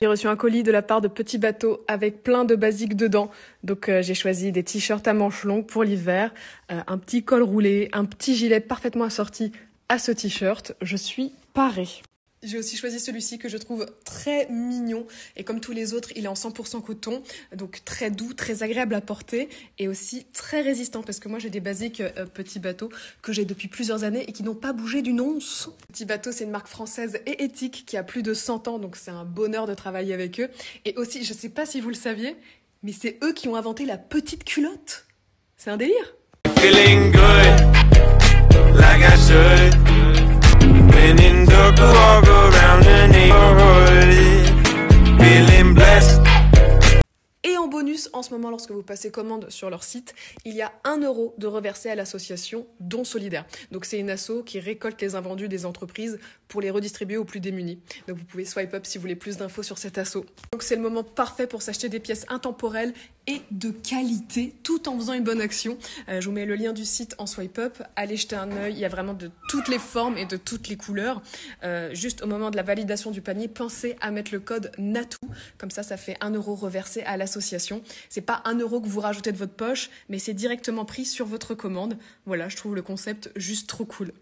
J'ai reçu un colis de la part de Petit Bateau avec plein de basiques dedans. Donc euh, j'ai choisi des t-shirts à manches longues pour l'hiver, euh, un petit col roulé, un petit gilet parfaitement assorti à ce t-shirt. Je suis parée. J'ai aussi choisi celui-ci que je trouve très mignon et comme tous les autres, il est en 100% coton, donc très doux, très agréable à porter et aussi très résistant parce que moi j'ai des basiques Petit euh, petits bateaux que j'ai depuis plusieurs années et qui n'ont pas bougé du once. Petit bateau, c'est une marque française et éthique qui a plus de 100 ans, donc c'est un bonheur de travailler avec eux. Et aussi, je ne sais pas si vous le saviez, mais c'est eux qui ont inventé la petite culotte. C'est un délire. Feeling good, Et en bonus, en ce moment, lorsque vous passez commande sur leur site, il y a 1 euro de reversé à l'association Don Solidaire. Donc c'est une asso qui récolte les invendus des entreprises pour les redistribuer aux plus démunis. Donc vous pouvez swipe up si vous voulez plus d'infos sur cette asso. Donc c'est le moment parfait pour s'acheter des pièces intemporelles et de qualité tout en faisant une bonne action. Euh, je vous mets le lien du site en swipe up. Allez jeter un œil. Il y a vraiment de toutes les formes et de toutes les couleurs. Euh, juste au moment de la validation du panier, pensez à mettre le code NATOU. Comme ça, ça fait 1 euro reversé à l'association c'est pas un euro que vous rajoutez de votre poche, mais c'est directement pris sur votre commande. Voilà, je trouve le concept juste trop cool.